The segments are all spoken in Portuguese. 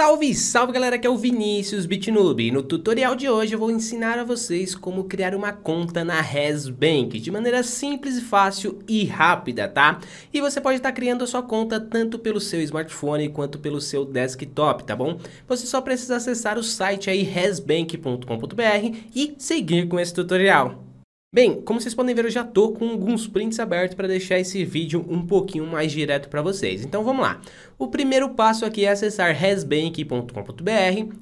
Salve, salve galera, aqui é o Vinícius Bitnoob e no tutorial de hoje eu vou ensinar a vocês como criar uma conta na Resbank de maneira simples, fácil e rápida, tá? E você pode estar tá criando a sua conta tanto pelo seu smartphone quanto pelo seu desktop, tá bom? Você só precisa acessar o site aí resbank.com.br e seguir com esse tutorial. Bem, como vocês podem ver, eu já tô com alguns prints abertos para deixar esse vídeo um pouquinho mais direto para vocês. Então vamos lá. O primeiro passo aqui é acessar resbank.com.br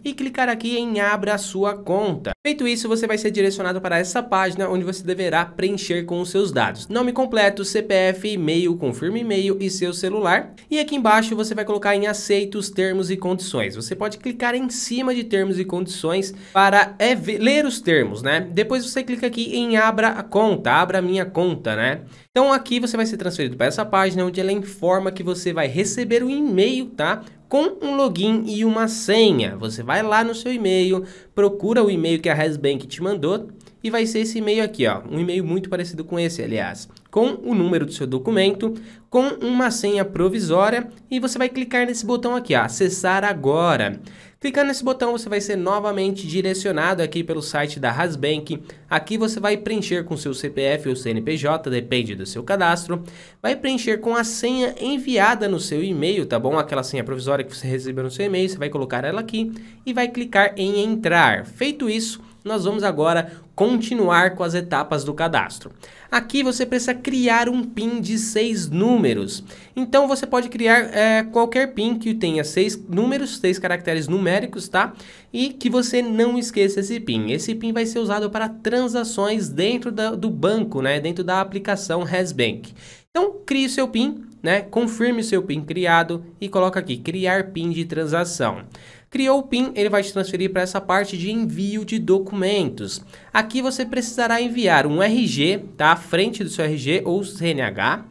e clicar aqui em abra sua conta. Feito isso, você vai ser direcionado para essa página onde você deverá preencher com os seus dados. Nome completo, CPF, e-mail, confirma e-mail e seu celular. E aqui embaixo você vai colocar em aceito termos e condições. Você pode clicar em cima de termos e condições para é, ler os termos, né? Depois você clica aqui em abra a conta, abra minha conta, né? Então aqui você vai ser transferido para essa página onde ela informa que você vai receber um e-mail, tá? com um login e uma senha. Você vai lá no seu e-mail, procura o e-mail que a Resbank te mandou e vai ser esse e-mail aqui, ó, um e-mail muito parecido com esse, aliás com o número do seu documento, com uma senha provisória e você vai clicar nesse botão aqui, ó, acessar agora. Clicando nesse botão você vai ser novamente direcionado aqui pelo site da Hasbank. Aqui você vai preencher com seu CPF ou CNPJ, depende do seu cadastro. Vai preencher com a senha enviada no seu e-mail, tá bom? Aquela senha provisória que você recebeu no seu e-mail, você vai colocar ela aqui e vai clicar em entrar. Feito isso, nós vamos agora continuar com as etapas do cadastro. Aqui você precisa criar um PIN de seis números. Então você pode criar é, qualquer PIN que tenha seis números, seis caracteres numéricos, tá? E que você não esqueça esse PIN. Esse PIN vai ser usado para transações dentro da, do banco, né? Dentro da aplicação Resbank. Então crie seu PIN né? Confirme seu PIN criado e coloca aqui criar PIN de transação. Criou o PIN, ele vai te transferir para essa parte de envio de documentos. Aqui você precisará enviar um RG, tá? À frente do seu RG ou CNH,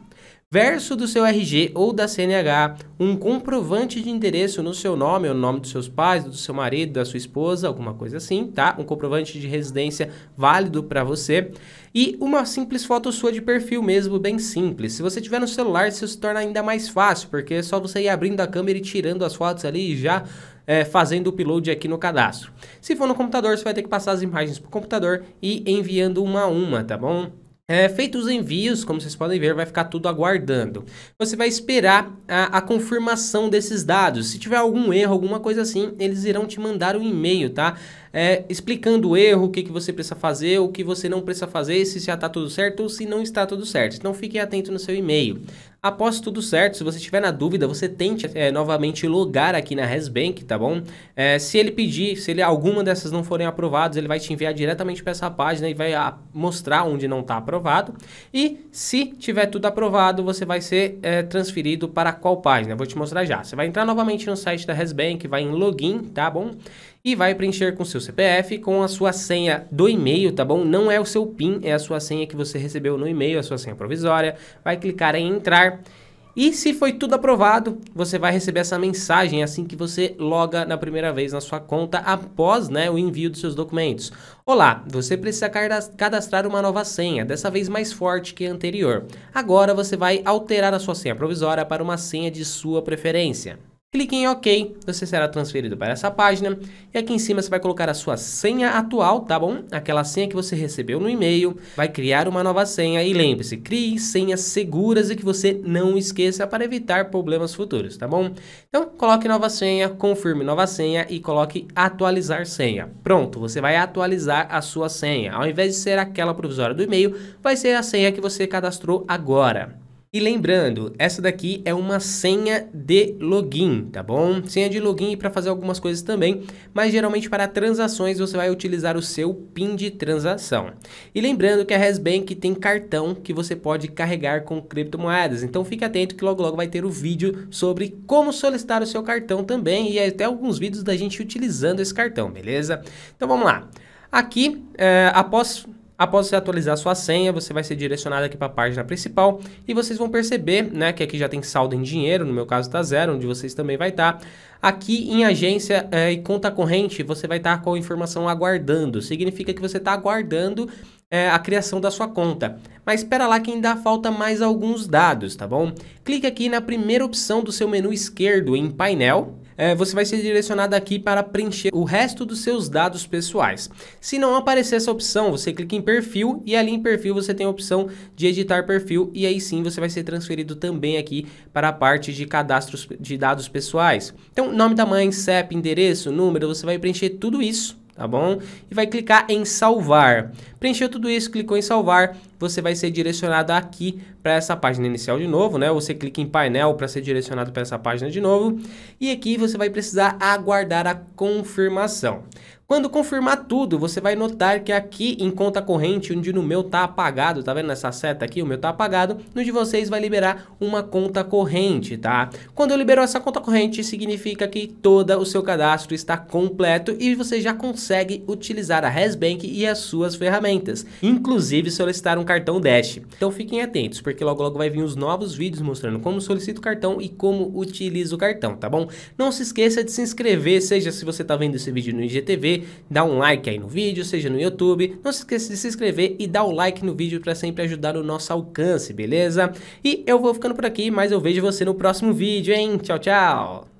verso do seu RG ou da CNH, um comprovante de endereço no seu nome, ou no nome dos seus pais, do seu marido, da sua esposa, alguma coisa assim, tá? Um comprovante de residência válido para você e uma simples foto sua de perfil mesmo, bem simples. Se você tiver no celular, isso se torna ainda mais fácil, porque é só você ir abrindo a câmera e tirando as fotos ali e já é, fazendo o upload aqui no cadastro. Se for no computador, você vai ter que passar as imagens para o computador e enviando uma a uma, tá bom? É, feitos os envios, como vocês podem ver, vai ficar tudo aguardando. Você vai esperar a, a, confirmação desses dados. Se tiver algum erro, alguma coisa assim, eles irão te mandar um e-mail, tá? é, explicando o erro, o que, que você precisa fazer, o que você não precisa fazer, se já está tudo certo ou se não está tudo certo. Então fique atento no seu e-mail. Após tudo certo, se você tiver na dúvida, você tente é, novamente logar aqui na Resbank, tá bom? É, se ele pedir, se ele, alguma dessas não forem aprovadas, ele vai te enviar diretamente para essa página e vai a, ah, mostrar onde não está aprovado. E se tiver tudo aprovado, você vai ser é, transferido para qual página? vou te mostrar já. Você vai entrar novamente no site da Resbank, vai em login, tá bom? e vai preencher com seu CPF, com a sua senha do e-mail, tá bom? Não é o seu PIN, é a sua senha que você recebeu no e-mail, a sua senha provisória. Vai clicar em entrar. E se foi tudo aprovado, você vai receber essa mensagem assim que você loga na primeira vez na sua conta após né, o envio dos seus documentos. Olá, você precisa cadastrar uma nova senha, dessa vez mais forte que a anterior. Agora você vai alterar a sua senha provisória para uma senha de sua preferência. Clique em OK, você será transferido para essa página e aqui em cima você vai colocar a sua senha atual, tá bom? Aquela senha que você recebeu no e-mail, vai criar uma nova senha e lembre-se, crie senhas seguras e que você não esqueça para evitar problemas futuros, tá bom? Então, coloque nova senha, confirme nova senha e coloque atualizar senha. Pronto, você vai atualizar a sua senha. Ao invés de ser aquela provisória do e-mail, vai ser a senha que você cadastrou agora. E lembrando, essa daqui é uma senha de login, tá bom? Senha de login para fazer algumas coisas também, mas geralmente para transações você vai utilizar o seu PIN de transação. E lembrando que a Resbank tem cartão que você pode carregar com criptomoedas, então fique atento que logo logo vai ter o vídeo sobre como solicitar o seu cartão também e até alguns vídeos da gente utilizando esse cartão, beleza? Então vamos lá. Aqui, é, após Após você atualizar sua senha, você vai ser direcionado aqui para a página principal e vocês vão perceber, né, que aqui já tem saldo em dinheiro, no meu caso está zero, onde vocês também vai estar. Tá. Aqui em agência é, e conta corrente, você vai estar tá com a informação aguardando, significa que você está aguardando é, a criação da sua conta. Mas espera lá que ainda falta mais alguns dados, tá bom? Clique aqui na primeira opção do seu menu esquerdo em painel, é, você vai ser direcionado aqui para preencher o resto dos seus dados pessoais. Se não aparecer essa opção, você clica em perfil e ali em perfil você tem a opção de editar perfil e aí sim você vai ser transferido também aqui para a parte de cadastros de dados pessoais. Então, nome da mãe, CEP, endereço, número, você vai preencher tudo isso, tá bom? E vai clicar em salvar. Preencheu tudo isso, clicou em salvar, você vai ser direcionado aqui para essa página inicial de novo, né? Você clica em painel para ser direcionado para essa página de novo. E aqui você vai precisar aguardar a confirmação. Quando confirmar tudo, você vai notar que aqui em conta corrente, onde no meu tá apagado, tá vendo essa seta aqui? O meu tá apagado, no de vocês vai liberar uma conta corrente, tá? Quando eu libero essa conta corrente, significa que todo o seu cadastro está completo e você já consegue utilizar a Resbank e as suas ferramentas ferramentas, inclusive solicitar um cartão Dash. Então fiquem atentos, porque logo logo vai vir os novos vídeos mostrando como solicito o cartão e como utilizo o cartão, tá bom? Não se esqueça de se inscrever, seja se você está vendo esse vídeo no IGTV, dá um like aí no vídeo, seja no YouTube. Não se esqueça de se inscrever e dar o like no vídeo para sempre ajudar o nosso alcance, beleza? E eu vou ficando por aqui, mas eu vejo você no próximo vídeo, hein? Tchau, tchau!